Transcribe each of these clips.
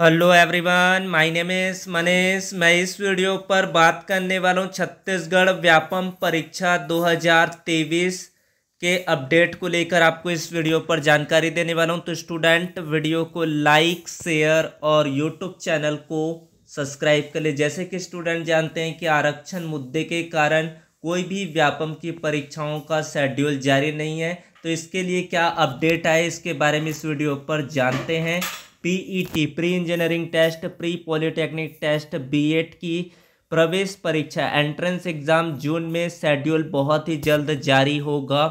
hello everyone my name इस मनीष मैं इस वीडियो पर बात करने वाला हूँ छत्तीसगढ़ व्यापम परीक्षा 2023 के अपडेट को लेकर आपको इस वीडियो पर जानकारी देने वाला हूँ तो स्टूडेंट वीडियो को लाइक शेयर और यूट्यूब चैनल को सब्सक्राइब कर ले जैसे कि स्टूडेंट जानते हैं कि आरक्षण मुद्दे के कारण कोई भी व्यापम की परीक्षाओं का शेड्यूल जारी नहीं है तो इसके लिए क्या अपडेट आए इसके बारे में इस वीडियो पर जानते हैं PET pre engineering test pre polytechnic test BEd की प्रवेश परीक्षा एंट्रेंस एग्जाम जून में शेड्यूल बहुत ही जल्द जारी होगा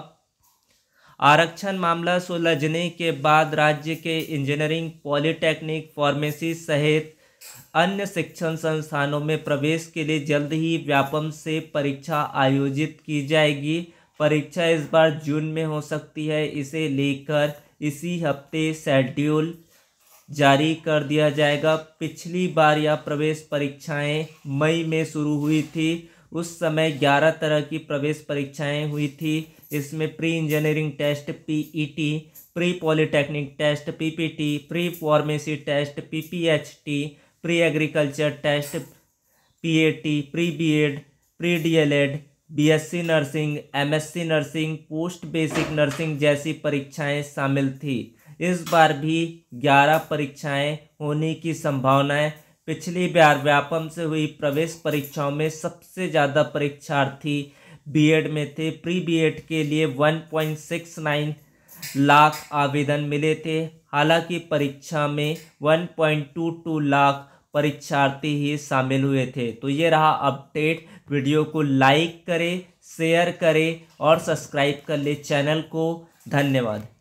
आरक्षण मामला सुलझने के बाद राज्य के इंजीनियरिंग पॉलिटेक्निक फार्मेसी सहित अन्य शिक्षण संस्थानों में प्रवेश के लिए जल्द ही व्यापम से परीक्षा आयोजित की जाएगी परीक्षा इस बार जून में हो सकती है इसे लेकर इसी हफ्ते शेड्यूल जारी कर दिया जाएगा पिछली बार यह प्रवेश परीक्षाएं मई में शुरू हुई थी उस समय ग्यारह तरह की प्रवेश परीक्षाएं हुई थी इसमें pre engineering test PET pre polytechnic test PPT pre pharmacy test PPHT pre agriculture test PAT pre BEd pre DElEd BSc nursing MSc nursing post basic nursing जैसी परीक्षाएं शामिल थी इस बार भी ग्यारह परीक्षाएं होने की संभावना है पिछली बार व्यापम से हुई प्रवेश परीक्षाओं में सबसे ज़्यादा परीक्षार्थी बीएड में थे प्री बीएड के लिए 1.69 लाख आवेदन मिले थे हालांकि परीक्षा में 1.22 लाख परीक्षार्थी ही शामिल हुए थे तो ये रहा अपडेट वीडियो को लाइक करें शेयर करें और सब्सक्राइब कर ले चैनल को धन्यवाद